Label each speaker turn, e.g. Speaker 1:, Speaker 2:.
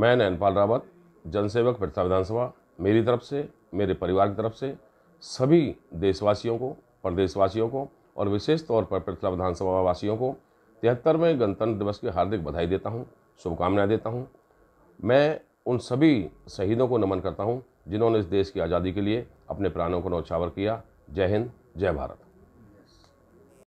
Speaker 1: मैं नैनपाल रावत जनसेवक प्रथा विधानसभा मेरी तरफ से मेरे परिवार की तरफ से सभी देशवासियों को प्रदेशवासियों को और विशेष तौर पर प्रथा विधानसभा वासियों को तिहत्तरवें गणतंत्र दिवस की हार्दिक बधाई देता हूँ शुभकामनाएँ देता हूँ मैं उन सभी शहीदों को नमन करता हूँ जिन्होंने इस देश की आज़ादी के लिए अपने प्राणों को नौछावर किया जय हिंद जय भारत